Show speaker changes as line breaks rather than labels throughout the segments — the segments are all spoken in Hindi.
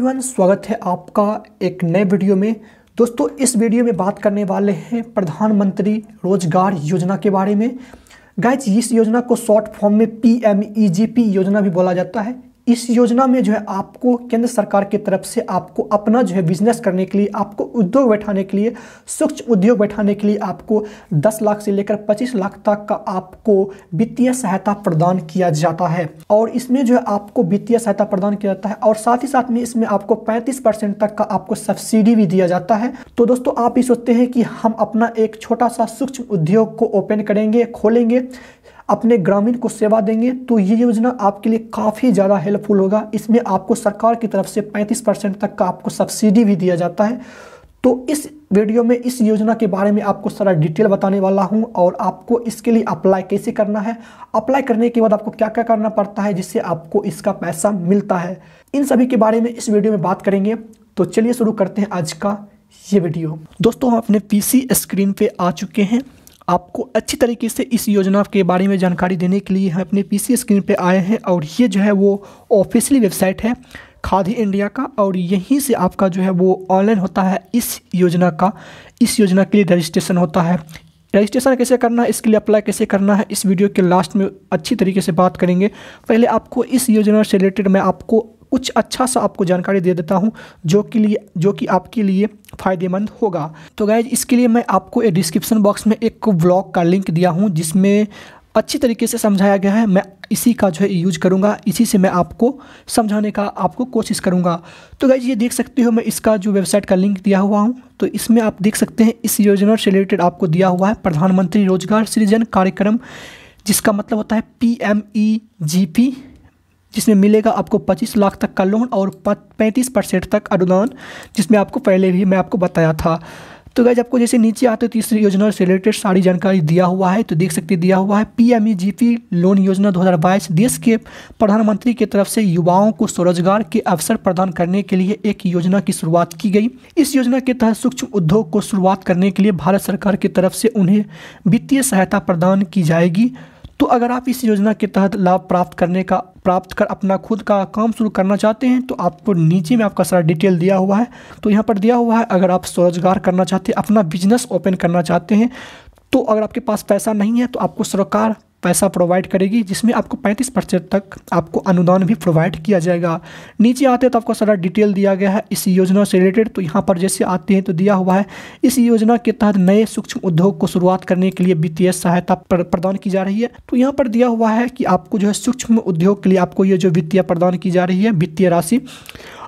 एवरीवन स्वागत है आपका एक नए वीडियो में दोस्तों इस वीडियो में बात करने वाले हैं प्रधानमंत्री रोजगार योजना के बारे में गाइज इस योजना को शॉर्ट फॉर्म में पी e योजना भी बोला जाता है इस योजना में जो है आपको केंद्र सरकार की तरफ से आपको अपना जो है बिजनेस करने के लिए आपको उद्योग बैठाने के लिए सूक्ष्म उद्योग बैठाने के लिए आपको 10 लाख से लेकर 25 लाख तक का आपको वित्तीय सहायता प्रदान किया जाता है और इसमें जो है आपको वित्तीय सहायता प्रदान किया जाता है और साथ ही साथ में इसमें आपको पैंतीस तक का आपको सब्सिडी भी दिया जाता है तो दोस्तों आप ये सोचते हैं कि हम अपना एक छोटा सा सूक्ष्म उद्योग को ओपन करेंगे खोलेंगे अपने ग्रामीण को सेवा देंगे तो ये योजना आपके लिए काफ़ी ज़्यादा हेल्पफुल होगा इसमें आपको सरकार की तरफ से 35 परसेंट तक का आपको सब्सिडी भी दिया जाता है तो इस वीडियो में इस योजना के बारे में आपको सारा डिटेल बताने वाला हूं और आपको इसके लिए अप्लाई कैसे करना है अप्लाई करने के बाद आपको क्या क्या करना पड़ता है जिससे आपको इसका पैसा मिलता है इन सभी के बारे में इस वीडियो में बात करेंगे तो चलिए शुरू करते हैं आज का ये वीडियो दोस्तों हम अपने पीसी स्क्रीन पे आ चुके हैं आपको अच्छी तरीके से इस योजना के बारे में जानकारी देने के लिए हम अपने पीसी स्क्रीन पे आए हैं और ये जो है वो ऑफिशियली वेबसाइट है खादी इंडिया का और यहीं से आपका जो है वो ऑनलाइन होता है इस योजना का इस योजना के लिए रजिस्ट्रेशन होता है रजिस्ट्रेशन कैसे करना है इसके लिए अप्लाई कैसे करना है इस वीडियो के लास्ट में अच्छी तरीके से बात करेंगे पहले आपको इस योजना से रिलेटेड मैं आपको कुछ अच्छा सा आपको जानकारी दे देता हूँ जो कि लिए जो कि आपके लिए फ़ायदेमंद होगा तो गैज इसके लिए मैं आपको डिस्क्रिप्शन बॉक्स में एक ब्लॉग का लिंक दिया हूँ जिसमें अच्छी तरीके से समझाया गया है मैं इसी का जो है यूज करूँगा इसी से मैं आपको समझाने का आपको कोशिश करूँगा तो गाइज ये देख सकते हो मैं इसका जो वेबसाइट का लिंक दिया हुआ हूँ तो इसमें आप देख सकते हैं इस योजना से रिलेटेड आपको दिया हुआ है प्रधानमंत्री रोजगार सृजन कार्यक्रम जिसका मतलब होता है P M E G P जिसमें मिलेगा आपको 25 लाख तक का लोन और पैंतीस परसेंट तक अनुदान जिसमें आपको पहले भी मैं आपको बताया था तो गैज आपको जैसे नीचे आते हो तीसरी योजना से रिलेटेड सारी जानकारी दिया हुआ है तो देख सकते दिया हुआ है पी लोन e योजना 2022 देश के प्रधानमंत्री की तरफ से युवाओं को स्वरोजगार के अवसर प्रदान करने के लिए एक योजना की शुरुआत की गई इस योजना के तहत सूक्ष्म उद्योग को शुरुआत करने के लिए भारत सरकार की तरफ से उन्हें वित्तीय सहायता प्रदान की जाएगी तो अगर आप इस योजना के तहत लाभ प्राप्त करने का प्राप्त कर अपना खुद का काम शुरू करना चाहते हैं तो आपको नीचे में आपका सारा डिटेल दिया हुआ है तो यहाँ पर दिया हुआ है अगर आप स्वरोजगार करना चाहते हैं अपना बिजनेस ओपन करना चाहते हैं तो अगर आपके पास पैसा नहीं है तो आपको सरकार पैसा प्रोवाइड करेगी जिसमें आपको 35 परसेंट तक आपको अनुदान भी प्रोवाइड किया जाएगा नीचे आते हैं तो आपको सारा डिटेल दिया गया है इस योजना से रिलेटेड तो यहाँ पर जैसे आते हैं तो दिया हुआ है इस योजना के तहत नए सूक्ष्म उद्योग को शुरुआत करने के लिए वित्तीय सहायता प्रदान की जा रही है तो यहाँ पर दिया हुआ है कि आपको जो है सूक्ष्म उद्योग के लिए आपको ये जो वित्तीय प्रदान की जा रही है वित्तीय राशि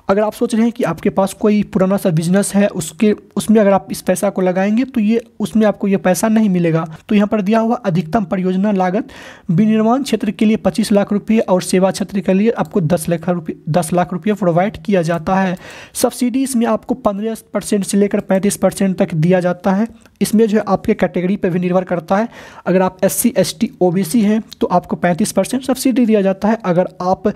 अगर आप सोच रहे हैं कि आपके पास कोई पुराना सा बिजनेस है उसके उसमें अगर आप इस पैसा को लगाएंगे तो ये उसमें आपको ये पैसा नहीं मिलेगा तो यहाँ पर दिया हुआ अधिकतम परियोजना लागत विनिर्माण क्षेत्र के लिए पच्चीस लाख रुपये और सेवा क्षेत्र के लिए आपको दस लाख रुपये दस लाख रुपये प्रोवाइड किया जाता है सब्सिडी इसमें आपको पंद्रह परसेंट से लेकर पैंतीस परसेंट तक दिया जाता है इसमें जो है आपके कैटेगरी पर भी निर्भर करता है अगर आप S C S T O B C हैं तो आपको पैंतीस परसेंट सब्सिडी दिया जाता है अगर आप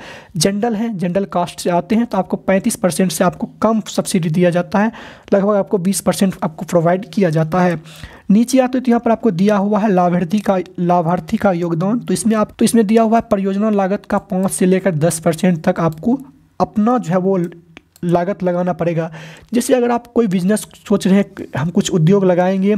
जनरल हैं जनरल कास्ट से आते हैं तो आपको पैंतीस परसेंट से आपको कम सब्सिडी दिया जाता है लगभग आपको बीस परसेंट आपको प्रोवाइड किया जाता है नीचे आते तो यहाँ पर आपको दिया हुआ है लाभार्थी का लाभार्थी का योगदान तो इसमें आप तो इसमें दिया हुआ है परियोजना लागत का पाँच से लेकर दस परसेंट तक आपको अपना जो है वो लागत लगाना पड़ेगा जैसे अगर आप कोई बिजनेस सोच रहे हैं हम कुछ उद्योग लगाएंगे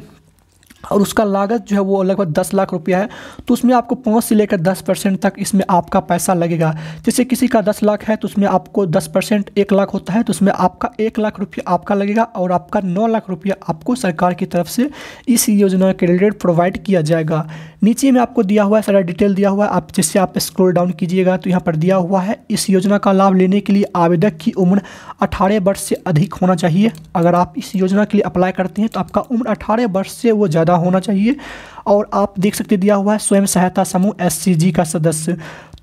और उसका लागत जो है वो लगभग दस लाख रुपया है तो उसमें आपको पाँच से लेकर दस परसेंट तक इसमें आपका पैसा लगेगा जैसे किसी का दस लाख है तो उसमें आपको दस परसेंट एक लाख होता है तो उसमें आपका एक लाख रुपया आपका लगेगा और आपका नौ लाख रुपया आपको सरकार की तरफ से इस योजना के रिलेटेड प्रोवाइड किया जाएगा नीचे में आपको दिया हुआ है सारा डिटेल दिया हुआ है आप जिससे आप स्क्रोल डाउन कीजिएगा तो यहाँ पर दिया हुआ है इस योजना का लाभ लेने के लिए आवेदक की उम्र अठारह वर्ष से अधिक होना चाहिए अगर आप इस योजना के लिए अप्लाई करते हैं तो आपका उम्र अठारह वर्ष से वो ज़्यादा होना चाहिए और आप देख सकते दिया हुआ है स्वयं सहायता समूह एस का सदस्य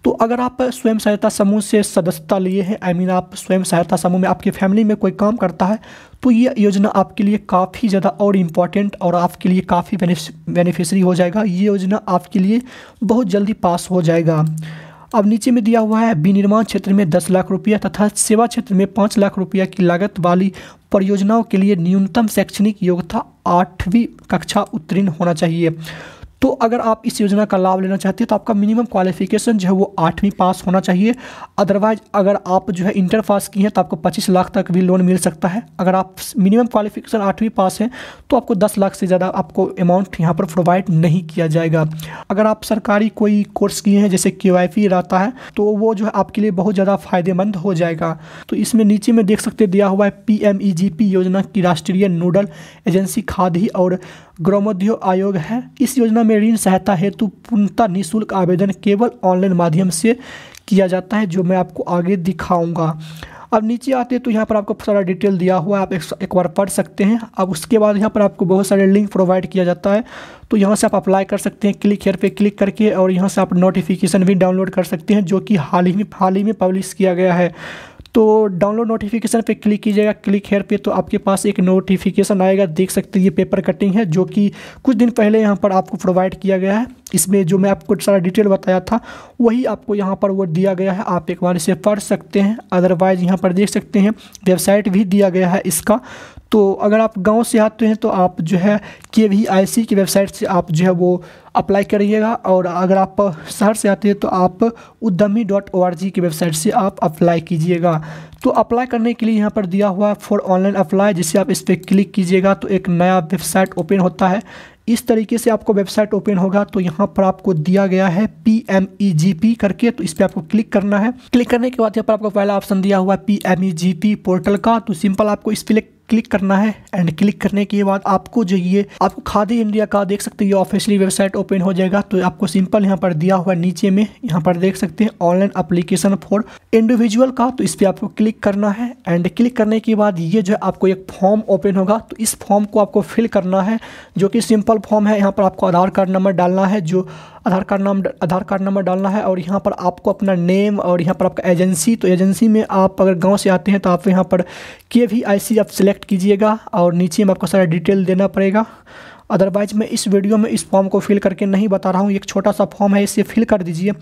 तो अगर आप स्वयं सहायता समूह से सदस्यता लिए हैं आई मीन आप स्वयं सहायता समूह में आपकी फैमिली में कोई काम करता है तो ये योजना आपके लिए काफ़ी ज़्यादा और इम्पॉर्टेंट और आपके लिए काफ़ी बेनिफिशरी हो जाएगा ये योजना आपके लिए बहुत जल्दी पास हो जाएगा अब नीचे में दिया हुआ है विनिर्माण क्षेत्र में दस लाख रुपया तथा सेवा क्षेत्र में पाँच लाख रुपया की लागत वाली परियोजनाओं के लिए न्यूनतम शैक्षणिक योग्यता आठवीं कक्षा उत्तीर्ण होना चाहिए तो अगर आप इस योजना का लाभ लेना चाहते हैं तो आपका मिनिमम क्वालिफिकेशन जो है वो आठवीं पास होना चाहिए अदरवाइज अगर आप जो है इंटर पास की हैं तो आपको पच्चीस लाख तक भी लोन मिल सकता है अगर आप मिनिमम क्वालिफिकेशन आठवीं पास हैं तो आपको दस लाख से ज़्यादा आपको अमाउंट यहाँ पर प्रोवाइड नहीं किया जाएगा अगर आप सरकारी कोई कोर्स किए हैं जैसे के वाई रहता है तो वो जो है आपके लिए बहुत ज़्यादा फायदेमंद हो जाएगा तो इसमें नीचे में देख सकते दिया हुआ है पी e योजना की राष्ट्रीय नोडल एजेंसी खादी और ग्रामोद्योग आयोग है इस योजना में ऋण सहायता हेतु पूर्णतः निःशुल्क आवेदन केवल ऑनलाइन माध्यम से किया जाता है जो मैं आपको आगे दिखाऊंगा अब नीचे आते हैं तो यहाँ पर आपको सारा डिटेल दिया हुआ है आप एक, एक बार पढ़ सकते हैं अब उसके बाद यहाँ पर आपको बहुत सारे लिंक प्रोवाइड किया जाता है तो यहाँ से आप अप्लाई कर सकते हैं क्लिक हेयर पे क्लिक करके और यहाँ से आप नोटिफिकेशन भी डाउनलोड कर सकते हैं जो कि हाल ही में हाल ही में पब्लिश किया गया है तो डाउनलोड नोटिफिकेशन पे क्लिक कीजिएगा क्लिक हेयर पे तो आपके पास एक नोटिफिकेशन आएगा देख सकते हैं ये पेपर कटिंग है जो कि कुछ दिन पहले यहाँ पर आपको प्रोवाइड किया गया है इसमें जो मैं आपको सारा डिटेल बताया था वही आपको यहाँ पर वो दिया गया है आप एक बार इसे पढ़ सकते हैं अदरवाइज़ यहाँ पर देख सकते हैं वेबसाइट भी दिया गया है इसका तो अगर आप गांव से आते हैं तो आप जो है के वी आई सी की वेबसाइट से आप जो है वो अप्लाई करिएगा और अगर आप शहर से आते हैं तो आप उद्यमी डॉट ओ आर जी की वेबसाइट से आप अप्लाई कीजिएगा तो अप्लाई करने के लिए यहाँ पर दिया हुआ है फॉर ऑनलाइन अप्लाई जिसे आप इस पर क्लिक कीजिएगा तो एक नया वेबसाइट ओपन होता है इस तरीके से आपको वेबसाइट ओपन होगा तो यहाँ पर आपको दिया गया है P M E G P करके तो इस पर आपको क्लिक करना है क्लिक करने के बाद यहाँ पर आपको पहला ऑप्शन दिया हुआ है P M E G P portal का तो सिंपल आपको इस पर क्लिक करना है एंड क्लिक करने के बाद आपको जो ये आपको खादी इंडिया का देख सकते हैं ये ऑफिशियली वेबसाइट ओपन हो जाएगा तो आपको सिंपल यहाँ पर दिया हुआ नीचे में यहाँ पर देख सकते हैं ऑनलाइन अप्लीकेशन फॉर इंडिविजुअल का तो इस पर आपको क्लिक करना है एंड क्लिक करने के बाद ये जो है आपको एक फॉर्म ओपन होगा तो इस फॉर्म को आपको फिल करना है जो कि सिंपल फॉर्म है यहाँ पर आपको आधार कार्ड नंबर डालना है जो आधार कार्ड नाम आधार कार्ड नंबर डालना है और यहाँ पर आपको अपना नेम और यहाँ पर आपका एजेंसी तो एजेंसी में आप अगर गांव से आते हैं तो आप यहाँ पर के वी आई सी आप सिलेक्ट कीजिएगा और नीचे में आपको सारा डिटेल देना पड़ेगा अदरवाइज मैं इस वीडियो में इस फॉर्म को फिल करके नहीं बता रहा हूँ एक छोटा सा फॉर्म है इसे फिल कर दीजिए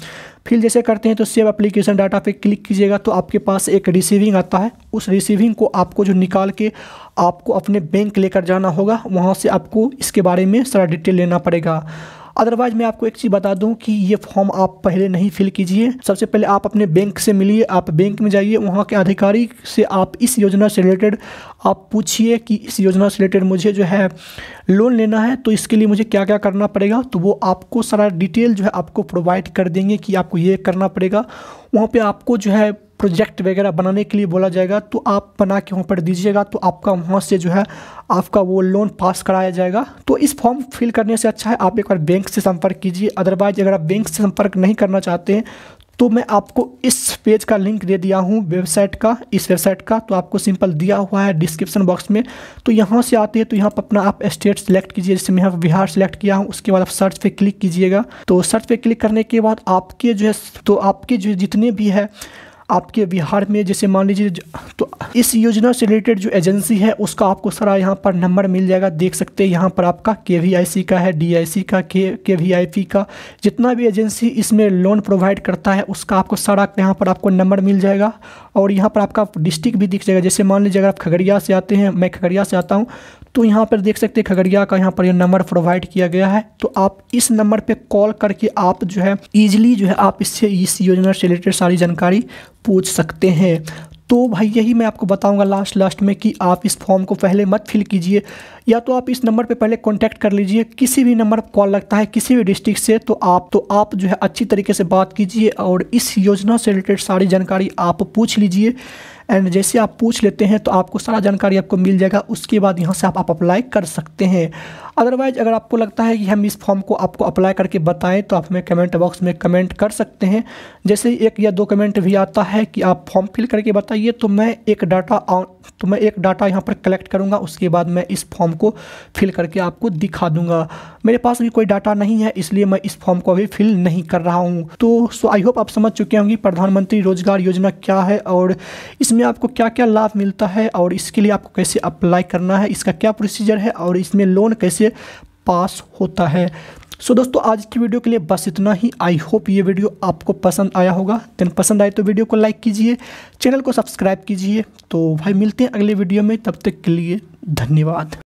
फिल जैसे करते हैं तो सेव एप्लीकेशन डाटा पे क्लिक कीजिएगा तो आपके पास एक रिसीविंग आता है उस रिसीविंग को आपको जो निकाल के आपको अपने बैंक लेकर जाना होगा वहाँ से आपको इसके बारे में सारा डिटेल लेना पड़ेगा अदरवाइज मैं आपको एक चीज़ बता दूं कि ये फॉर्म आप पहले नहीं फिल कीजिए सबसे पहले आप अपने बैंक से मिलिए आप बैंक में जाइए वहाँ के अधिकारी से आप इस योजना से रिलेटेड आप पूछिए कि इस योजना से रिलेटेड मुझे जो है लोन लेना है तो इसके लिए मुझे क्या क्या करना पड़ेगा तो वो आपको सारा डिटेल जो है आपको प्रोवाइड कर देंगे कि आपको ये करना पड़ेगा वहाँ पर आपको जो है प्रोजेक्ट वगैरह बनाने के लिए बोला जाएगा तो आप बना के वहाँ पर दीजिएगा तो आपका वहाँ से जो है आपका वो लोन पास कराया जाएगा तो इस फॉर्म फिल करने से अच्छा है आप एक बार बैंक से संपर्क कीजिए अदरवाइज अगर आप बैंक से संपर्क नहीं करना चाहते हैं तो मैं आपको इस पेज का लिंक दे दिया हूँ वेबसाइट का इस वेबसाइट का तो आपको सिंपल दिया हुआ है डिस्क्रिप्शन बॉक्स में तो यहाँ से आते हैं तो यहाँ पर अपना आप स्टेट सेलेक्ट कीजिए जैसे मैं यहाँ बिहार सेलेक्ट किया हूँ उसके बाद आप सर्च पे क्लिक कीजिएगा तो सर्च पे क्लिक करने के बाद आपके जो है तो आपके जो जितने भी है आपके बिहार में जैसे मान लीजिए तो इस योजना से रिलेटेड जो एजेंसी है उसका आपको सारा यहाँ पर नंबर मिल जाएगा देख सकते हैं यहाँ पर आपका के का है डी का के के वी का जितना भी एजेंसी इसमें लोन प्रोवाइड करता है उसका आपको सारा यहाँ पर आपको नंबर मिल जाएगा और यहाँ पर आपका डिस्ट्रिक्ट भी दिख जाएगा जैसे मान लीजिए अगर आप खगड़िया से आते हैं मैं खगड़िया से आता हूँ तो यहाँ पर देख सकते हैं खगड़िया का यहाँ पर यह नंबर प्रोवाइड किया गया है तो आप इस नंबर पे कॉल करके आप जो है ईजिली जो है आप इससे इस योजना से रिलेटेड सारी जानकारी पूछ सकते हैं तो भाई यही मैं आपको बताऊंगा लास्ट लास्ट में कि आप इस फॉर्म को पहले मत फिल कीजिए या तो आप इस नंबर पे पहले कांटेक्ट कर लीजिए किसी भी नंबर पर कॉल लगता है किसी भी डिस्ट्रिक्ट से तो आप तो आप जो है अच्छी तरीके से बात कीजिए और इस योजना से रिलेटेड सारी जानकारी आप पूछ लीजिए एंड जैसे आप पूछ लेते हैं तो आपको सारा जानकारी आपको मिल जाएगा उसके बाद यहाँ से आप अप्लाई कर सकते हैं अदरवाइज अगर आपको लगता है कि हम इस फॉर्म को आपको अप्लाई करके बताएं तो आप हमें कमेंट बॉक्स में कमेंट कर सकते हैं जैसे एक या दो कमेंट भी आता है कि आप फॉर्म फिल करके बताइए तो मैं एक डाटा तो मैं एक डाटा यहाँ पर कलेक्ट करूँगा उसके बाद मैं इस फॉर्म को फिल करके आपको दिखा दूँगा मेरे पास अभी कोई डाटा नहीं है इसलिए मैं इस फॉर्म को अभी फिल नहीं कर रहा हूँ तो सो आई होप आप समझ चुके होंगे प्रधानमंत्री रोजगार योजना क्या है और इसमें आपको क्या क्या लाभ मिलता है और इसके लिए आपको कैसे अप्लाई करना है इसका क्या प्रोसीजर है और इसमें लोन कैसे से पास होता है सो so, दोस्तों आज की वीडियो के लिए बस इतना ही आई होप ये वीडियो आपको पसंद आया होगा दिन पसंद आए तो वीडियो को लाइक कीजिए चैनल को सब्सक्राइब कीजिए तो भाई मिलते हैं अगले वीडियो में तब तक के लिए धन्यवाद